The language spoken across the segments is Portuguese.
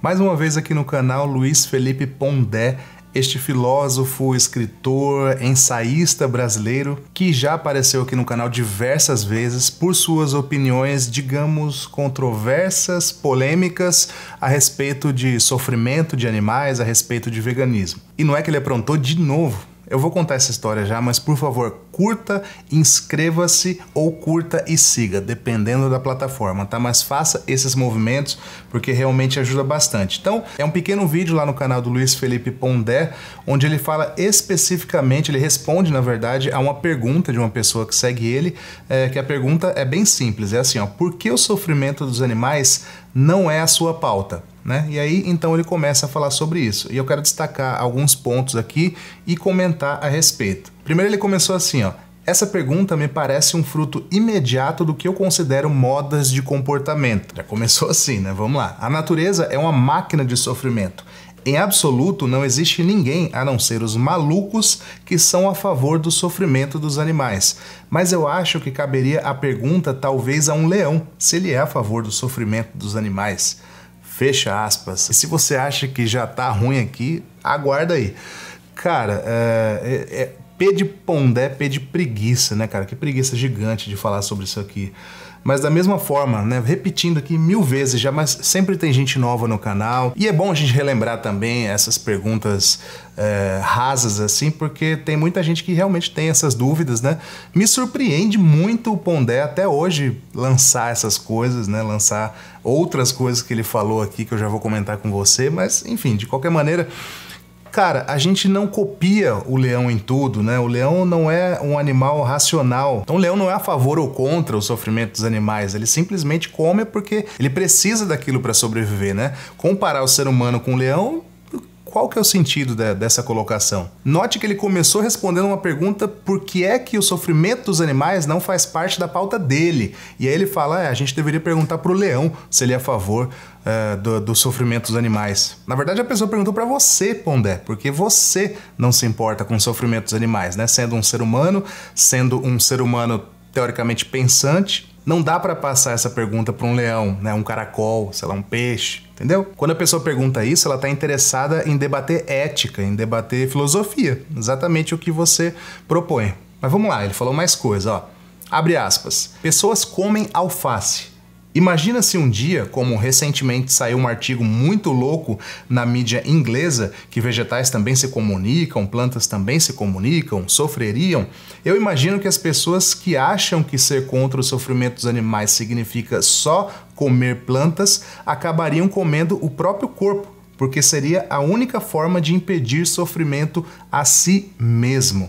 Mais uma vez aqui no canal Luiz Felipe Pondé, este filósofo, escritor, ensaísta brasileiro que já apareceu aqui no canal diversas vezes por suas opiniões, digamos, controversas, polêmicas a respeito de sofrimento de animais, a respeito de veganismo. E não é que ele aprontou de novo. Eu vou contar essa história já, mas por favor, curta, inscreva-se ou curta e siga, dependendo da plataforma, tá? Mas faça esses movimentos porque realmente ajuda bastante. Então, é um pequeno vídeo lá no canal do Luiz Felipe Pondé, onde ele fala especificamente, ele responde, na verdade, a uma pergunta de uma pessoa que segue ele, é, que a pergunta é bem simples, é assim, ó, por que o sofrimento dos animais não é a sua pauta? Né? E aí então ele começa a falar sobre isso. E eu quero destacar alguns pontos aqui e comentar a respeito. Primeiro ele começou assim, ó. Essa pergunta me parece um fruto imediato do que eu considero modas de comportamento. Já começou assim, né? Vamos lá. A natureza é uma máquina de sofrimento. Em absoluto, não existe ninguém a não ser os malucos que são a favor do sofrimento dos animais. Mas eu acho que caberia a pergunta, talvez, a um leão, se ele é a favor do sofrimento dos animais. Fecha aspas. E se você acha que já tá ruim aqui, aguarda aí. Cara, é, é, é P de pondé, P de preguiça, né, cara? Que preguiça gigante de falar sobre isso aqui. Mas da mesma forma, né, repetindo aqui mil vezes já, mas sempre tem gente nova no canal. E é bom a gente relembrar também essas perguntas é, rasas, assim, porque tem muita gente que realmente tem essas dúvidas, né? Me surpreende muito o Pondé até hoje lançar essas coisas, né? Lançar outras coisas que ele falou aqui que eu já vou comentar com você. Mas, enfim, de qualquer maneira... Cara, a gente não copia o leão em tudo, né? O leão não é um animal racional. Então, o leão não é a favor ou contra o sofrimento dos animais. Ele simplesmente come porque ele precisa daquilo para sobreviver, né? Comparar o ser humano com o leão qual que é o sentido de, dessa colocação? Note que ele começou respondendo uma pergunta por que é que o sofrimento dos animais não faz parte da pauta dele. E aí ele fala, é, a gente deveria perguntar para o leão se ele é a favor uh, do, do, sofrimento dos animais. Na verdade, a pessoa perguntou para você, Pondé, porque você não se importa com o sofrimento dos animais, né? Sendo um ser humano, sendo um ser humano teoricamente pensante, não dá para passar essa pergunta para um leão, né, um caracol, sei lá, um peixe, entendeu? Quando a pessoa pergunta isso, ela está interessada em debater ética, em debater filosofia, exatamente o que você propõe. Mas vamos lá, ele falou mais coisa, ó. Abre aspas. Pessoas comem alface Imagina se um dia, como recentemente saiu um artigo muito louco na mídia inglesa, que vegetais também se comunicam, plantas também se comunicam, sofreriam, eu imagino que as pessoas que acham que ser contra o sofrimento dos animais significa só comer plantas, acabariam comendo o próprio corpo, porque seria a única forma de impedir sofrimento a si mesmo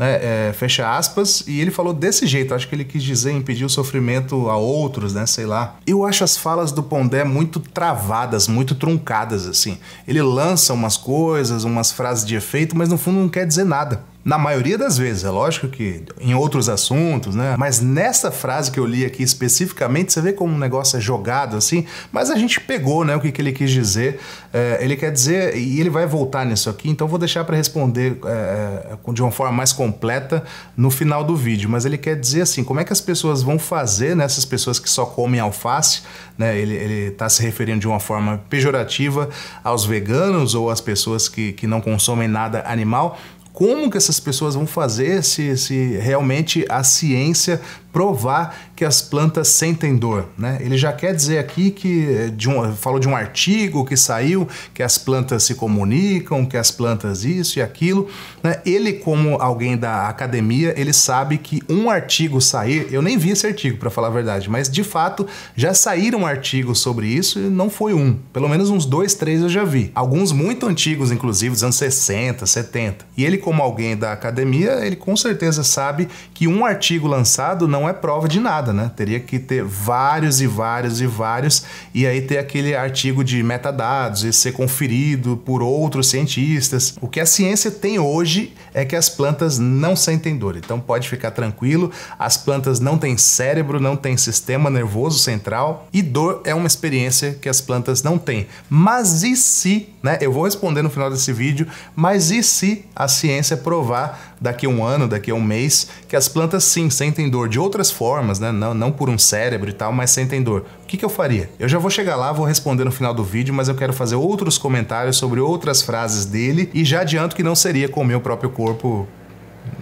né? É, fecha aspas. E ele falou desse jeito, acho que ele quis dizer impedir o sofrimento a outros, né? Sei lá. Eu acho as falas do Pondé muito travadas, muito truncadas, assim. Ele lança umas coisas, umas frases de efeito, mas no fundo não quer dizer nada. Na maioria das vezes, é lógico que em outros assuntos, né? Mas nessa frase que eu li aqui especificamente, você vê como um negócio é jogado assim, mas a gente pegou, né? O que, que ele quis dizer. É, ele quer dizer, e ele vai voltar nisso aqui, então vou deixar para responder é, é, de uma forma mais completa no final do vídeo. Mas ele quer dizer assim: como é que as pessoas vão fazer, né? Essas pessoas que só comem alface, né? Ele está se referindo de uma forma pejorativa aos veganos ou às pessoas que, que não consomem nada animal como que essas pessoas vão fazer se, se realmente a ciência provar que as plantas sentem dor. Né? Ele já quer dizer aqui que eh, de um, falou de um artigo que saiu que as plantas se comunicam, que as plantas isso e aquilo. Né? Ele, como alguém da academia, ele sabe que um artigo sair, eu nem vi esse artigo para falar a verdade, mas de fato já saíram artigos sobre isso e não foi um. Pelo menos uns dois, três eu já vi. Alguns muito antigos, inclusive, dos anos 60, 70. E ele, como alguém da academia, ele com certeza sabe que um artigo lançado não não é prova de nada, né? Teria que ter vários e vários e vários, e aí ter aquele artigo de metadados e ser conferido por outros cientistas. O que a ciência tem hoje é que as plantas não sentem dor, então pode ficar tranquilo, as plantas não têm cérebro, não têm sistema nervoso central, e dor é uma experiência que as plantas não têm. Mas e se, né? Eu vou responder no final desse vídeo, mas e se a ciência provar daqui a um ano, daqui a um mês, que as plantas sim sentem dor de outras formas, né? Não, não por um cérebro e tal, mas sentem dor. O que, que eu faria? Eu já vou chegar lá, vou responder no final do vídeo, mas eu quero fazer outros comentários sobre outras frases dele e já adianto que não seria com o meu próprio corpo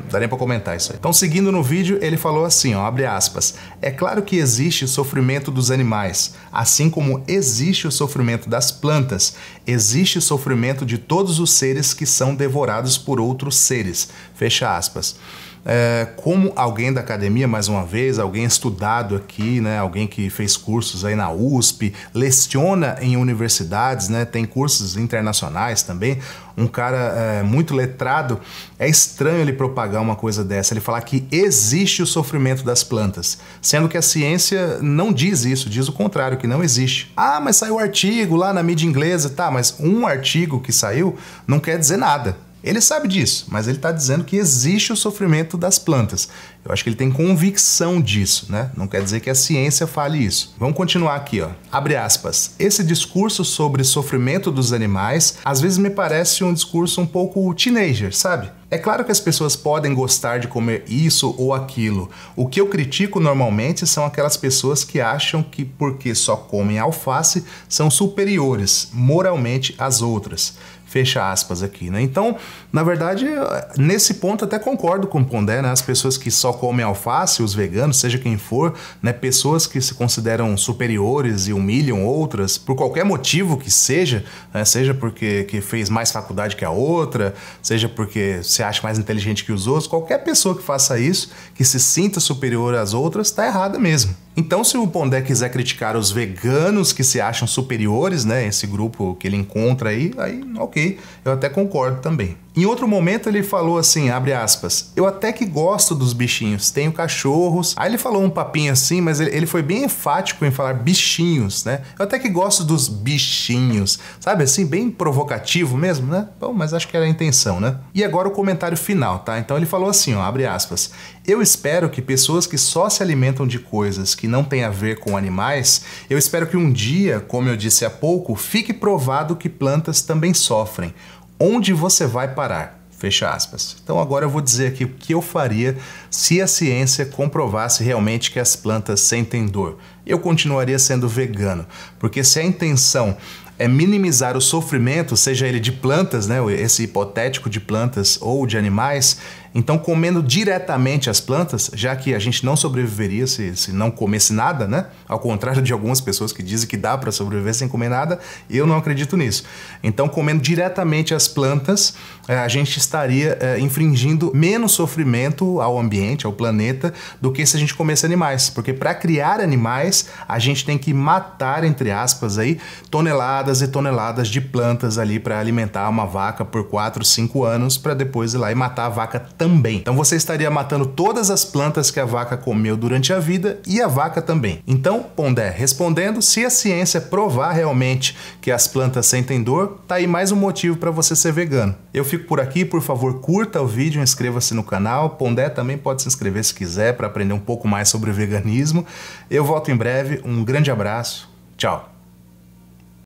Daria para comentar isso aí. Então, seguindo no vídeo, ele falou assim, ó, abre aspas. É claro que existe o sofrimento dos animais, assim como existe o sofrimento das plantas, existe o sofrimento de todos os seres que são devorados por outros seres. Fecha aspas. É, como alguém da academia, mais uma vez, alguém estudado aqui, né, alguém que fez cursos aí na USP, leciona em universidades, né, tem cursos internacionais também, um cara é, muito letrado, é estranho ele propagar uma coisa dessa, ele falar que existe o sofrimento das plantas, sendo que a ciência não diz isso, diz o contrário, que não existe. Ah, mas saiu artigo lá na mídia inglesa, tá, mas um artigo que saiu não quer dizer nada. Ele sabe disso, mas ele está dizendo que existe o sofrimento das plantas. Eu acho que ele tem convicção disso, né? Não quer dizer que a ciência fale isso. Vamos continuar aqui, ó. Abre aspas. Esse discurso sobre sofrimento dos animais às vezes me parece um discurso um pouco teenager, sabe? É claro que as pessoas podem gostar de comer isso ou aquilo. O que eu critico normalmente são aquelas pessoas que acham que porque só comem alface são superiores moralmente às outras fecha aspas aqui, né? Então, na verdade, nesse ponto até concordo com o Pondé, né? As pessoas que só comem alface, os veganos, seja quem for, né? Pessoas que se consideram superiores e humilham outras por qualquer motivo que seja, né? seja porque que fez mais faculdade que a outra, seja porque se acha mais inteligente que os outros, qualquer pessoa que faça isso, que se sinta superior às outras, está errada mesmo. Então, se o Pondé quiser criticar os veganos que se acham superiores, né, esse grupo que ele encontra aí, aí ok, eu até concordo também. Em outro momento ele falou assim, abre aspas, eu até que gosto dos bichinhos, tenho cachorros. Aí ele falou um papinho assim, mas ele, ele foi bem enfático em falar bichinhos, né? Eu até que gosto dos bichinhos, sabe assim, bem provocativo mesmo, né? Bom, mas acho que era a intenção, né? E agora o comentário final, tá? Então ele falou assim, ó, abre aspas, eu espero que pessoas que só se alimentam de coisas que não têm a ver com animais, eu espero que um dia, como eu disse há pouco, fique provado que plantas também sofrem onde você vai parar. Fecha aspas. Então agora eu vou dizer aqui o que eu faria se a ciência comprovasse realmente que as plantas sentem dor. Eu continuaria sendo vegano, porque se a intenção é minimizar o sofrimento, seja ele de plantas, né, esse hipotético de plantas ou de animais, então, comendo diretamente as plantas, já que a gente não sobreviveria se, se não comesse nada, né? Ao contrário de algumas pessoas que dizem que dá para sobreviver sem comer nada, eu não acredito nisso. Então, comendo diretamente as plantas, eh, a gente estaria eh, infringindo menos sofrimento ao ambiente, ao planeta, do que se a gente comesse animais. Porque para criar animais, a gente tem que matar, entre aspas, aí, toneladas e toneladas de plantas ali para alimentar uma vaca por 4, 5 anos, para depois ir lá e matar a vaca também. Então você estaria matando todas as plantas que a vaca comeu durante a vida e a vaca também. Então, Pondé, respondendo, se a ciência provar realmente que as plantas sentem dor, tá aí mais um motivo para você ser vegano. Eu fico por aqui, por favor, curta o vídeo, inscreva-se no canal. Pondé também pode se inscrever se quiser para aprender um pouco mais sobre veganismo. Eu volto em breve, um grande abraço, tchau!